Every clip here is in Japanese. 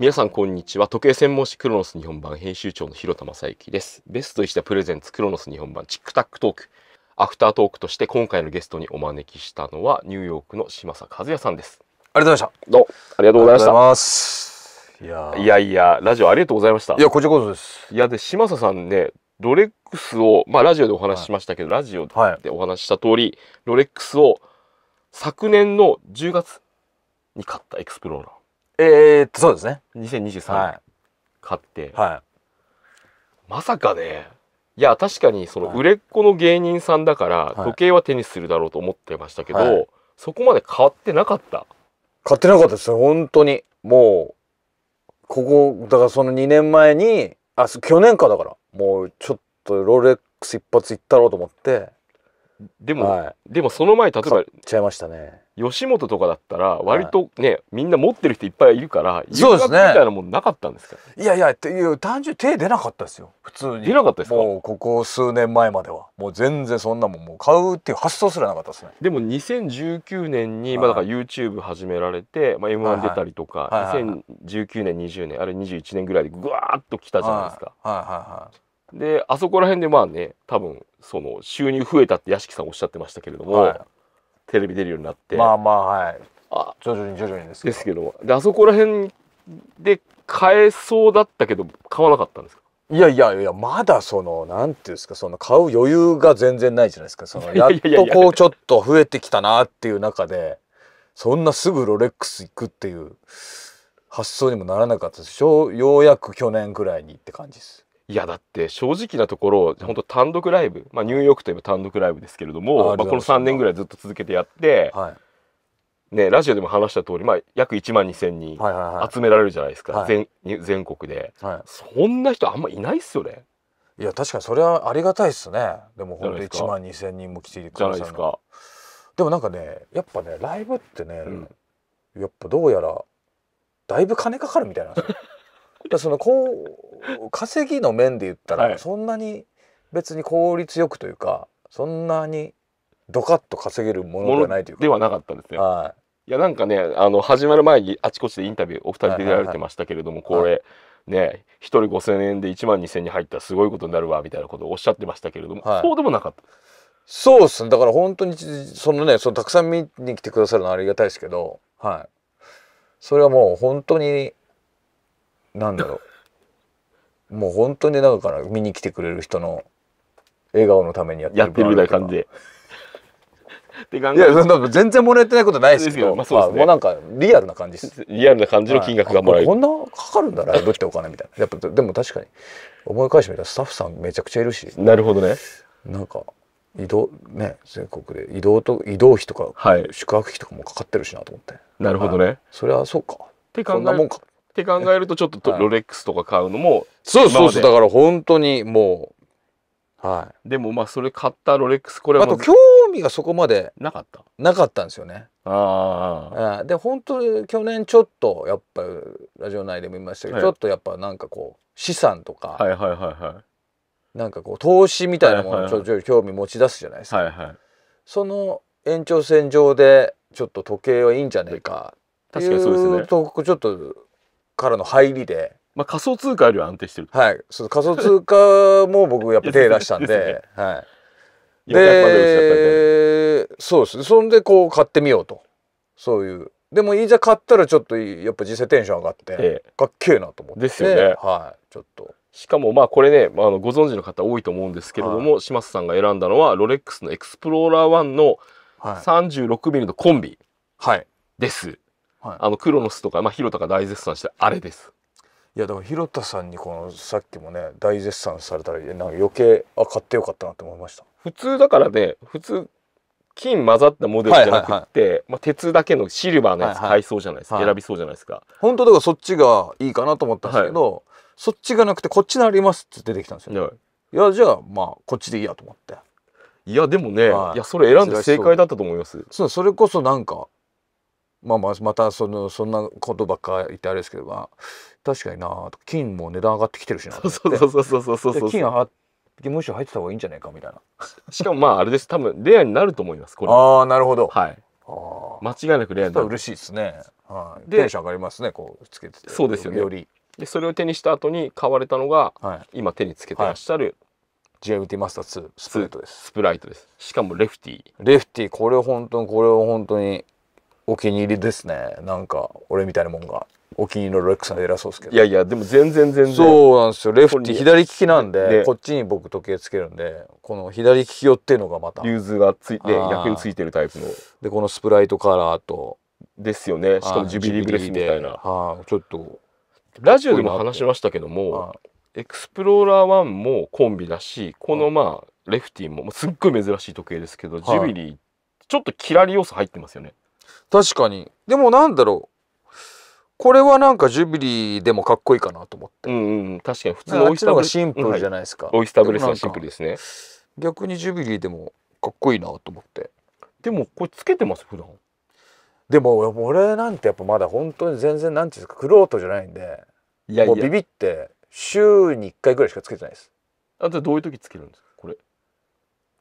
皆さんこんにちは時計専門誌クロノス日本版編集長の広田正幸ですベスト石田プレゼンツクロノス日本版チックタックトークアフタートークとして今回のゲストにお招きしたのはニューヨークの嶋佐和也さんですありがとうございましたどうもありがとうございましたいやいやいやラジオありがとうございましたいやこちらこそですいやで嶋佐さんねロレックスをまあラジオでお話ししましたけど、はい、ラジオでお話しした通り、はい、ロレックスを昨年の10月に買ったエクスプローラーえー、っとそうですね2023、はい、買って、はい、まさかねいや確かにその売れっ子の芸人さんだから、時計は手にするだろうと思ってましたけど、はい、そこまで変わってなかった買ってなかったです本当にもうここだからその2年前にあ去年かだからもうちょっとロレックス一発いったろうと思ってでも、はい、でもその前例えばちゃいましたね吉本とかだったら割とね、はい、みんな持ってる人いっぱいいるからそうみたいなもんなかったんですかいやいやっていう単純手出なかったですよ普通に出なかったですかもうここ数年前まではもう全然そんなもんもう買うっていう発想すらなかったですねでも2019年に、はい、まあだから YouTube 始められて、まあ、m 1出たりとか、はいはい、2019年20年あれ21年ぐらいでぐわっと来たじゃないですか、はいはいはいはいであそこら辺でまあね多分その収入増えたって屋敷さんおっしゃってましたけれども、はい、テレビ出るようになってまあまあはいあ徐々に徐々にですけどですけどであそこら辺で買えそうだったけど買わなかったんですかいやいやいやまだそのなんていうんですかその買う余裕が全然ないじゃないですかその やっとこうちょっと増えてきたなっていう中でそんなすぐロレックス行くっていう発想にもならなかったですようやく去年ぐらいにって感じです。いやだって正直なところ本当単独ライブ、まあ、ニューヨークといえば単独ライブですけれどもまあ、この3年ぐらいずっと続けてやって、はい、ね、ラジオでも話した通り、まあ、約1万2,000人集められるじゃないですか、はい、全全国で、はい、そんな人あんまいないっすよね。いや確かにそれはありがたいっすねでも本当1万2,000人も来てくださいですかでもなんかねやっぱねライブってね、うん、やっぱどうやらだいぶ金かかるみたいなんですよ。だそのこう稼ぎの面で言ったら、そんなに別に効率よくというかそんなにドカッと稼げるものではないというかではなかったんですね。はい、いやなんかねあの始まる前にあちこちでインタビューお二人で出られてましたけれども、これ、ね1人5,000円で1万2,000円に入ったらすごいことになるわみたいなことをおっしゃってましたけれども、はい、そうでもなかった。そうっすだから本当にそのねそのたくさん見に来てくださるのはありがたいですけど、はい、それはもう本当になんだろうもう本当にだから見に来てくれる人の笑顔のためにやってるみたいな感じで。いや全然もらえてないことないですけどまあす、ねまあ、もうなんかリアルな感じです リアルな感じの金額がもらえる、はい、こんなかかるんだライブってお金みたいなやっぱでも確かに思い返してみたらスタッフさんめちゃくちゃいるしなるほどねなんか移動ね全国で移動と移動費とか、はい、宿泊費とかもかかってるしなと思ってなるほどね、はい、それはそうかってそんなもんかって考えるとちょっとロレックスとか買うのもそうそうそうだから本当にもうはいでもまあそれ買ったロレックスこれはあと興味がそこまでなかったなかったんですよねああで本当去年ちょっとやっぱラジオ内でも言いましたけど、はい、ちょっとやっぱなんかこう資産とかはいはいはいはいなんかこう投資みたいなものちょちょ興味持ち出すじゃないですか、はいはい、その延長線上でちょっと時計はいいんじゃねえかっていうと、ね、ちょっとからの入りで。まあ、仮想通貨よりは安定してる。はい、そ仮想通貨も僕やっぱ手出したんで。でね、はい。で、そうですね。そんでこう買ってみようと。そういう。でもいざ買ったらちょっとやっぱ実際テンション上がって、ええ、かっけえなと思って。ですよね。はい、ちょっと。しかもまあこれね、まあ、あのご存知の方多いと思うんですけれども、はい、島津さんが選んだのはロレックスのエクスプローラー1の 36mm のコンビです。はいはい、あのクロノスとか、まあ、広田が大絶賛してあれですいやでも広田さんにこのさっきもね大絶賛されたらなんか余計あ買ってよかったなと思いました普通だからね普通金混ざったモデルじゃなくて、はいはいはい、まあ、鉄だけのシルバーのやつ買いそうじゃないですか、はいはい、選びそうじゃないですか本当だからそっちがいいかなと思ったんですけど、はい、そっちがなくてこっちにありますって出てきたんですよ、ね、いやじゃあまあこっちでいいやと思っていやでもね、はい、いやそれ選んで正解だったと思いますそうそれこそなんかまあまあまたそのそんなことばっか言ってあれですけど、まあ、確かにな金も値段上がってきてるしな そうそうそうそうそうそうそう金はむしろ入ってた方がいいんじゃないかみたいな しかもまああれです多分レアになると思いますこれああなるほどはい間違いなくレアになる嬉しいですね、はい、テンション上がりますねこうつけててそうですよねよりでそれを手にした後に買われたのが、はい、今手につけてらっしゃる、はい、JMT マスター2スプライトですスプライトですしかもレフティレフティこれ本当にこれを本当にお気に入りですねなんか俺みたいなもんがお気に入りのレックスは偉そうですけどいやいやでも全然全然そうなんですよレフティ左利きなんで、こっちに僕時計つけるんでこの左利き寄っていうのがまたリューズがついて、ね、役についてるタイプのでこのスプライトカラーとですよねしかもジュビリーブレスみたいなはいちょっとラジオでも話しましたけどもエクスプローラー1もコンビだしこのまあレフティもすっごい珍しい時計ですけど、ジュビリーちょっとキラリ要素入ってますよね確かに。でもなんだろう。これはなんかジュビリーでもかっこいいかなと思って。うんうん、確かに普通のオイスタブレスシンプルじゃないですか。はい、オイスタブレスはシンプルですね。逆にジュビリーでもかっこいいなと思って。でもこれつけてます普段。でも俺なんてやっぱまだ本当に全然なんていうんですかクロートじゃないんで。いやいや。ビビって週に1回ぐらいしかつけてないです。あとどういう時つけるんですかこれ。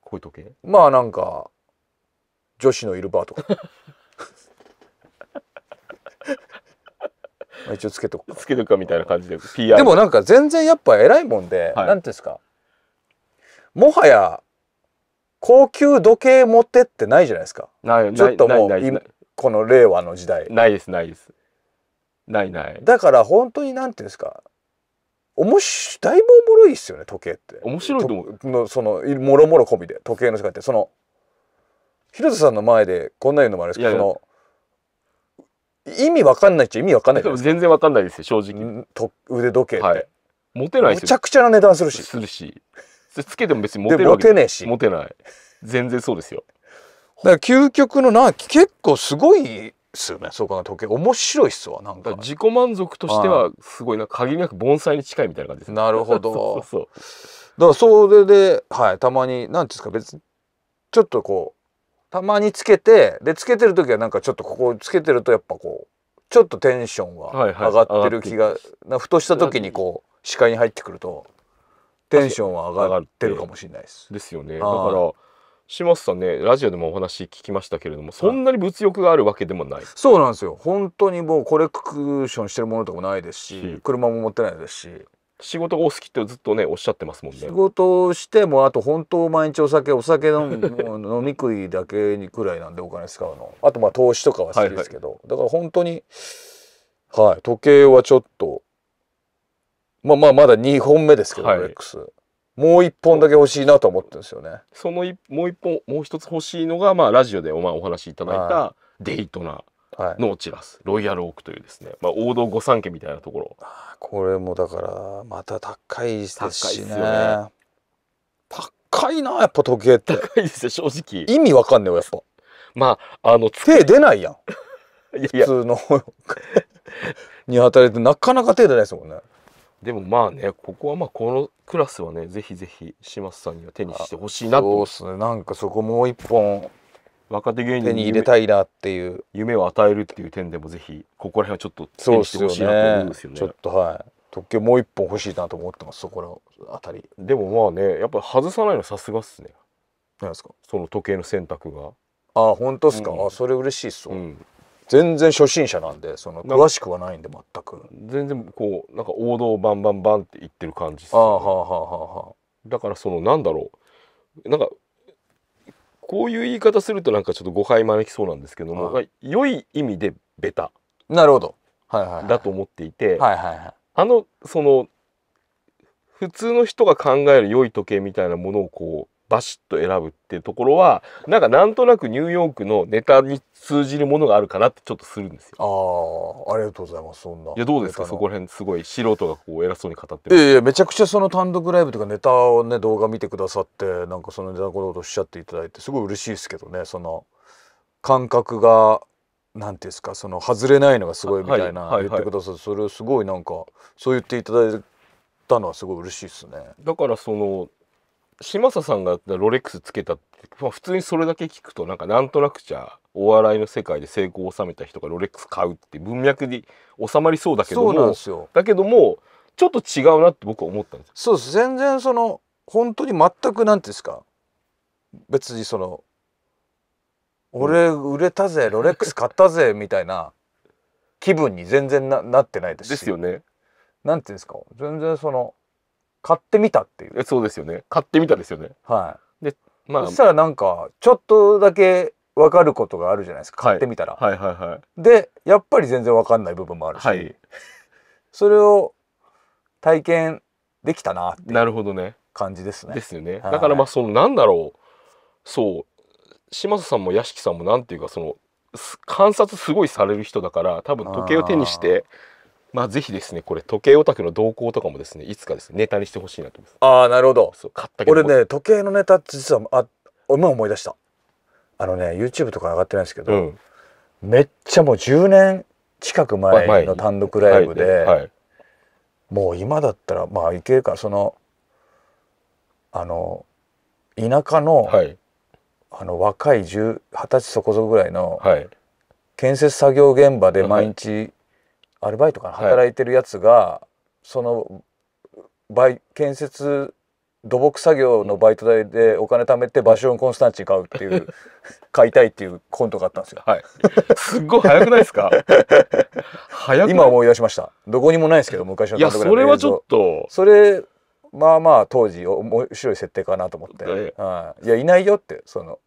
こういう時計。まあなんか女子のいるバーとか。一応つけとくつけとくかみたいな感じで PR でもなんか全然やっぱ偉いもんで、はい、なんてうんですかもはや高級時計持ってってないじゃないですかないちょっともうこの令和の時代ないですないですないないだから本当になんていうんですかおもしだいぶおもろいっすよね時計って面白いと思うのそのもろもろ込みで時計の世界ってその広瀬さんの前でこんな言うのもあれですけど意味わかんないっちゃ意味わかんない全然わかんないですよ正直と腕時計って、はい、持てないむちゃくちゃな値段するしするしそれつけても別にモテるわけないしモテない全然そうですよだから究極のな結構すごいっすよねそうかな時計面白いっすわなんか自己満足としてはすごいな限りなく盆栽に近いみたいな感じです、ね、なるほど そうそうだからそれではいたまに何ていうんですか別にちょっとこうたまにつけてでつけてる時はなんかちょっとここつけてるとやっぱこうちょっとテンションは上がってる気が,、なふとした時にこう視界に入ってくるとテンションは上がってるかもしれないです。ですよね。だから島津さんねラジオでもお話聞きましたけれどもそんなに物欲があるわけでもない、そうなんですよ本当にもうコレクションしてるものとかもないですし車も持ってないですし仕事がお好きってずっとねおっしゃってますもんね仕事をしてもあと本当毎日お酒お酒の飲み食いだけにくらいなんでお金使うのあとまあ投資とかは好きですけど、はいはい、だから本当にはい時計はちょっとまあまあまだ2本目ですけど、はい、レックスもう1本だけ欲しいなと思ってるんですよねそのいもう1本もう1つ欲しいのがまあラジオでお前お話しいただいた、デイトなのチラス、はい、ロイヤルオークというですね、まあ、王道御三家みたいなところこれもだからまた高いですしね高いなやっぱ時計って高いですよ正直意味わかんねえよやっぱまああの手出ないやん 普通の に当たりってなかなか手出ないですもんねでもまあねここはまあこのクラスはねぜひぜひ島津さんには手にしてほしいなとそうっすねなんかそこもう一本若手芸人手に入れたいなっていう夢を与えるっていう点でもぜひここら辺はちょっとそにしてほしいなと思うんですよね。よねちょっとはい特許もう一本欲しいなと思ってますそこの辺りでもまあねやっぱ外さないのさすがっすね何ですかその時計の選択があ本当っすか、うん、あそれ嬉しいっすわ、うん、全然初心者なんでその詳しくはないんで全く全然こうなんか王道バンバンバンっていってる感じっす、ね、あはあはあはあだからそのなんだろうなんかこういう言い方するとなんかちょっと誤解招きそうなんですけども、はい、良い意味でベタなるほど、はいはい、はい、だと思っていて、はいはいはい、あのその普通の人が考える良い時計みたいなものをこうバシッと選ぶっていうところはなんかなんとなくニューヨークのネタに通じるものがあるかなってちょっとするんですよ。ああありがとうございますそんな。いやどうですかそこら辺すごい素人がこう偉そうに語っていやいやめちゃくちゃその単独ライブとかネタをね動画見てくださってなんかそのネタのことをおっしゃっていただいてすごい嬉しいですけどねその感覚がなんていうんですかその外れないのがすごいみたいな、言ってくださって、はいはい、それすごいなんかそう言っていただいたのはすごい嬉しいですね。だからその嶋佐さんがロレックスつけたって、まあ、普通にそれだけ聞くとなんかなんとなくちゃお笑いの世界で成功を収めた人がロレックス買うって文脈に収まりそうだけどもそうなんですよだけどもちょっと違うなって僕は思ったんですそうです全然その本当に全く何ていうんですか別にその「俺売れたぜロレックス買ったぜ」みたいな気分に全然ななってないですしですよねなんていうんですか全然その買ってみたっていうそうですよね買ってみたですよねはいでまあそしたらなんかちょっとだけ分かることがあるじゃないですか買ってみたら、はい、はいはいはいでやっぱり全然分かんない部分もあるし、はい、それを体験できたなってなるほどね感じですねですよね、はい、だからまあそのなんだろうそう嶋佐さんも屋敷さんもなんていうかその観察すごいされる人だから多分時計を手にしてまあ、ぜひですねこれ時計オタクの動向とかもですねいつかですねネタにしてほしいなと思いますああなるほどそう買ったけど俺ね時計のネタって実はあ今思い出したあのね YouTube とか上がってないんですけど、うんめっちゃもう10年近く前の単独ライブで、はいはい、もう今だったらまあいけるかそのあの田舎のはい、あの若い二十歳そこそこぐらいの、建設作業現場で毎日アルバイトかな働いてるやつが、はい、そのバ建設土木作業のバイト代でお金貯めてバシオンコンスタンチ買うっていう 買いたいっていうコントがあったんですよ。はい、すっごい早くないですか今思い出しましたどこにもないですけど昔の監督の映像それはちょっとそれまあまあ当時面白い設定かなと思って、はい、いやいないよってその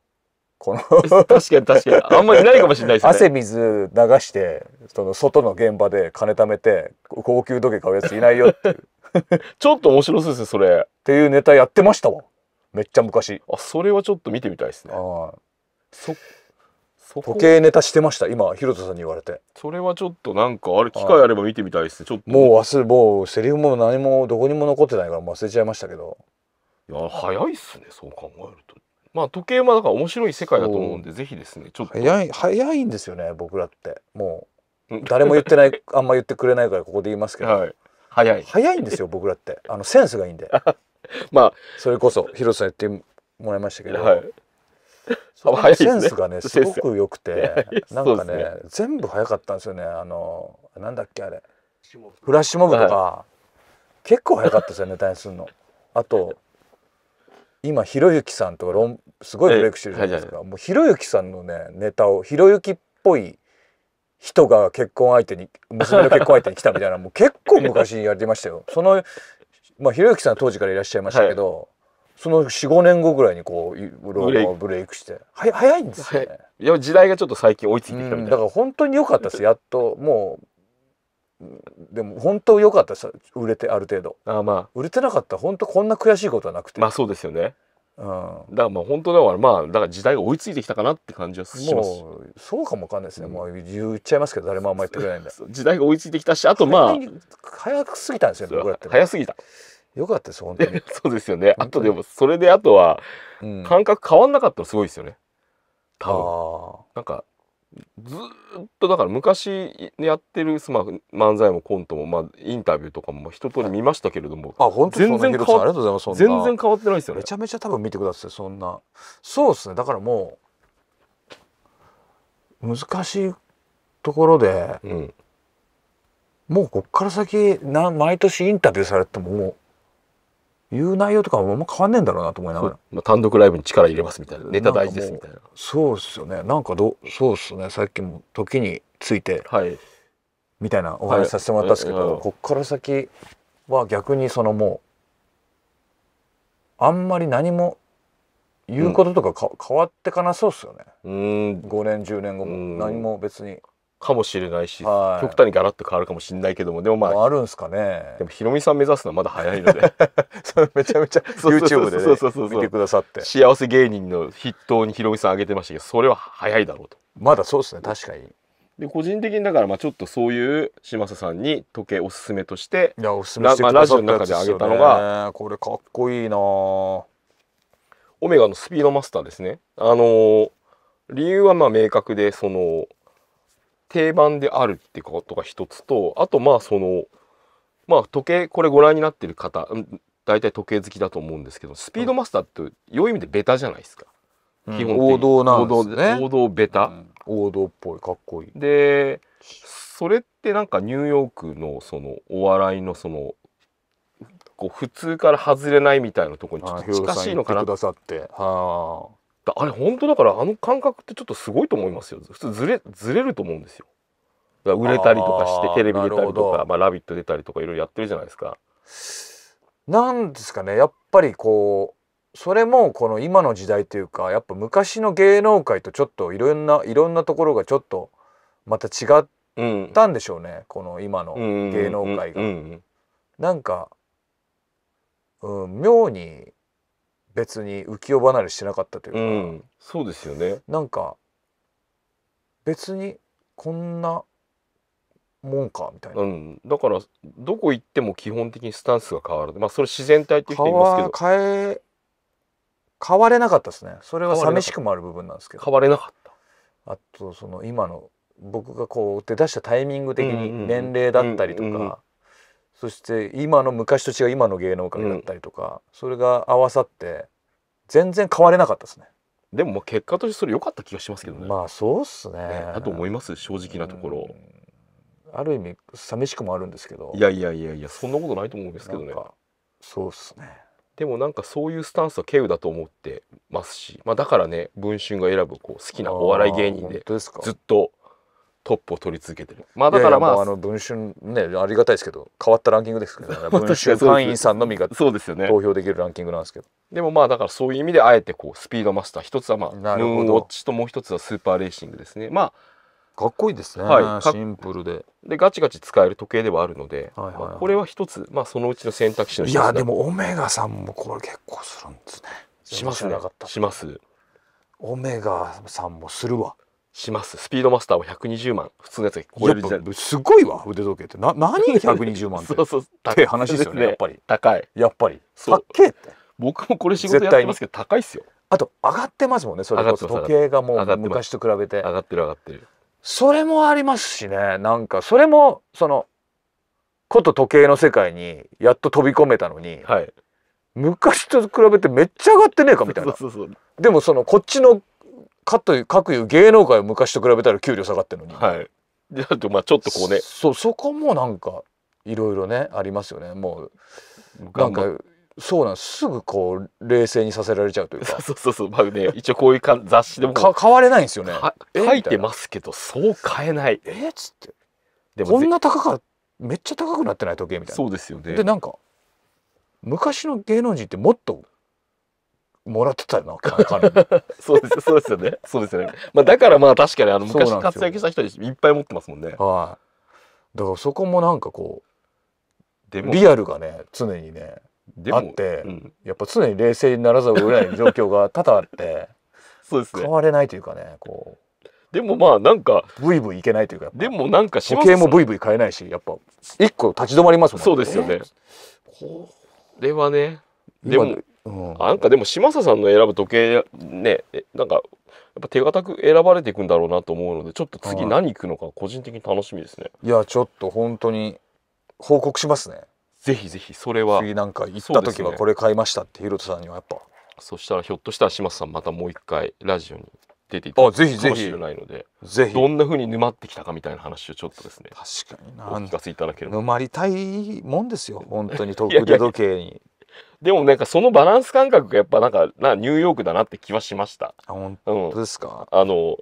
この確かに確かにあんまりないかもしれないですね汗水流してその外の現場で金貯めて高級時計買うやついないよっていう ちょっと面白そうですねそれっていうネタやってましたわめっちゃ昔あそれはちょっと見てみたいですねあそ時計ネタしてました今広田さんに言われてそれはちょっとなんかあれ機会あれば見てみたいですねちょっともう忘れもうセリフも何もどこにも残ってないから忘れちゃいましたけどいや早いっすねそう考えるとまあ時計はだから面白い世界だと思うんでぜひですねちょっと早い早いんですよね僕らってもう誰も言ってない あんま言ってくれないからここで言いますけど、はい、早い早いんですよ僕らってあのセンスがいいんで まあそれこそ広瀬さん言ってもらいましたけど、はい、そのセンスがね、ね、すごく良くてなんかね、ね、全部早かったんですよねあのなんだっけあれフラッシュモブとか、はい、結構早かったですよね大変するの。あと今ひろゆきさんとかすごいブレイクしてるじゃないですか、はいはい、もうひろゆきさんのねネタをひろゆきっぽい人が結婚相手に娘の結婚相手に来たみたいな もう結構昔にやりてましたよ。そのまあひろゆきさん当時からいらっしゃいましたけど、はい、その45年後ぐらいにこうブレブレイクしては早いんですよね。いや時代がちょっと最近追いついてきたみたいな、うん、だから本当に良かったですやっともうでも本当良かったさ売れてある程度あまあ売れてなかったら本当こんな悔しいことはなくて、まあそうですよねうん、だからまあ本当だからまあだから時代が追いついてきたかなって感じはしますうそうかもわかんないですね、もう言っちゃいますけど誰もあんま言ってくれないんだ時代が追いついてきたしあとまあ早くすぎたんですよ僕らって早すぎたよかったです本当に、そうですよねあとでもそれであとは感覚変わんなかったらすごいですよね多分あなんかずっとだから昔やってるスマ漫才もコントも、まあ、インタビューとかも一通り見ましたけれども、あ本当全然変わ全然変わってないですよねめちゃめちゃ多分見てくださいそんなそうですねだからもう難しいところで、うん、もうこっから先な毎年インタビューされてももいう内容とかもあんま変わんねえんだろうなと思いながら、まあ、単独ライブに力入れますみたいなネタ大事ですみたいなそうっすよねなんかどそうっすねさっきも時について、はい、みたいなお話させてもらったんですけど、はいうん、こっから先は逆にそのもうあんまり何も言うこととかか、うん、変わってかなそうっすよね。うん、5年10年後も何も別にかもしれないし、はい、極端にガラッと変わるかもしれないけどもでもまああるんすかねでもひろみさん目指すのはまだ早いので それめちゃめちゃ YouTube で、ね、見てくださって幸せ芸人の筆頭にひろみさん挙げてましたけどそれは早いだろうとまだそうですね確かにで個人的にだからまあちょっとそういう嶋佐さんに時計おすすめとしていやおすすめラジオの中で挙げたのがこれかっこいいなオメガのスピードマスターですねあのー、理由はまあ明確でその定番であるってことが一つとあとまあそのまあ時計これご覧になってる方大体時計好きだと思うんですけどスピードマスターって良い意味でベタじゃないですか、うん、基本王道なんですね王道ベタ、うん、王道っぽいかっこいいでそれってなんかニューヨークのそのお笑いのそのこう普通から外れないみたいなところにちょっと近しいのかなって。はああれ本当だからあの感覚ってちょっとすごいと思いますよ普通ずれずれると思うんですよ売れたりとかしてテレビ出たりとか「まあ、ラビット!」出たりとかいろいろやってるじゃないですか。なんですかねやっぱりこうそれもこの今の時代というかやっぱ昔の芸能界とちょっといろんないろんなところがちょっとまた違ったんでしょうね、うん、この今の芸能界が。なんか、うん、妙に別に浮世離れしなかったというか、うん、そうですよねなんか別にこんなもんかみたいな、うん、だからどこ行っても基本的にスタンスが変わるまあそれ自然体って言っていますけど変え変われなかったですねそれは寂しくもある部分なんですけど変われなかったあとその今の僕がこう出だしたタイミング的に年齢だったりとかそして今の昔と違う今の芸能界だったりとか、うん、それが合わさって全然変われなかったですねでも結果としてそれ良かった気がしますけどねまあそうっすねだと思います正直なところ、うん、ある意味寂しくもあるんですけどいやいやいやいやそんなことないと思うんですけどねそうっすねでもなんかそういうスタンスは稀有だと思ってますし、まあ、だからね「文春」が選ぶこう好きなお笑い芸人でずっとトップを取り続けてるまあだからまあ、まあ、あの文春ねありがたいですけど変わったランキングですけど、ね、文春会員さんのみがそうですよね投票できるランキングなんですけどでもまあだからそういう意味であえてこうスピードマスター一つはまあムーンウォッチともう一つはスーパーレーシングですねまあかっこいいですね、はい、シンプルででガチガチ使える時計ではあるので、はいはいはいまあ、これは一つ、まあ、そのうちの選択肢の一ついやでもオメガさんもこれ結構するんですねしますねしますオメガさんもするわしますスピードマスターは120万普通のやつが超えるすごいわ腕時計ってな何120 万ってそうそうって話ですよね、ね、やっぱり高いやっぱり高っけって僕もこれ仕事やってますけど高いっすよあと上がってますもんねそれこそ時計がもう昔と比べて上がってる上がってるそれもありますしねなんかそれもそのこと時計の世界にやっと飛び込めたのに、はい、昔と比べてめっちゃ上がってねえかみたいなでもそのこっちのかというかくいう芸能界は昔と比べたら給料下がってるのに、はいであとまあちょっとこうねそうそこもなんかいろいろねありますよねもうなんかそうなんすぐこう冷静にさせられちゃうというか そうそうそうまあね一応こういうかん雑誌でもか変われないんですよねはえ書いてますけどそう変えないえっつってでもこんな高かめっちゃ高くなってない時計みたいなそうですよねでなんか昔の芸能人ってもっともらってたよな金 そうですそうですよねそうですよね、まあ、だからまあ確かにあの昔活躍した人いっぱい持ってますもんねはいだからそこもなんかこうでリアルがね常にねあって、うん、やっぱ常に冷静にならざるを得ない状況が多々あって そうです、ね、変われないというかねこうでもまあなんかブイブイいけないというかでもなんか時計もブイブイ変えないしやっぱ一個立ち止まりますもんねそうですよねこれはねでもうん、なんかでも嶋佐さんの選ぶ時計ねなんかやっぱ手堅く選ばれていくんだろうなと思うのでちょっと次何いくのか個人的に楽しみですね、いやちょっと本当に報告しますねぜひぜひそれは次なんか行った時はこれ買いましたってヒロトさんにはやっぱそしたらひょっとしたら嶋佐さんまたもう一回ラジオに出ていただくかもしれないのでぜひどんなふうに沼ってきたかみたいな話をちょっとですね確かになお聞かせいただければ沼りたいもんですよ本当に特腕時計に でもなんかそのバランス感覚がやっぱなんかなニューヨークだなって気はしましたあ本当ですか、うん、あの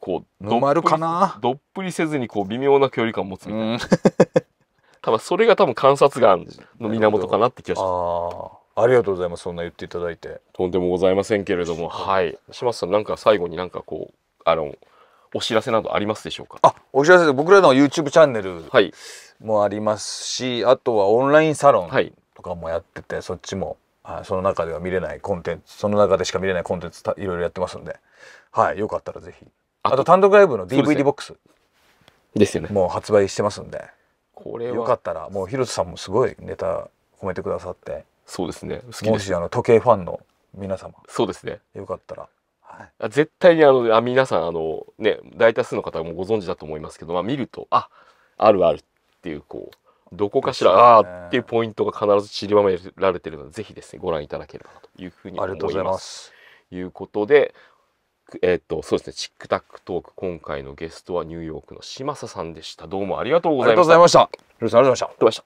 こうどっかなどっぷりせずにこう微妙な距離感を持つみたいな、ん、多分それが多分観察眼の源かなって気がしますありがとうございますそんな言っていただいてとんでもございませんけれどもはい島津さんなんか最後になんかこうあのお知らせなどありますでしょうかあお知らせで僕らの YouTube チャンネルもありますし、はい、あとはオンラインサロン、はい、とかもやっててそっちもその中では見れないコンテンツその中でしか見れないコンテンツいろいろやってますんで、はい、よかったらぜひあと単独ライブの DVD ボックスですよねもう発売してますんでこれはよかったらもう広瀬さんもすごいネタ褒めてくださってそうですね好きもしあの時計ファンの皆様そうですねよかったら。はい、絶対にあのあ皆さんあの、ね、大多数の方もご存知だと思いますけど、まあ、見るとああるあるっていうこうどこかしら、ね、ああっていうポイントが必ず散りばめられてるのでぜひですねご覧いただければなというふうに思います。とうございますいうことで、えっ、と、そうですね、チックタックトーク、今回のゲストはニューヨークの嶋佐さんでした。どうもありがとうございました。ありがとうございました。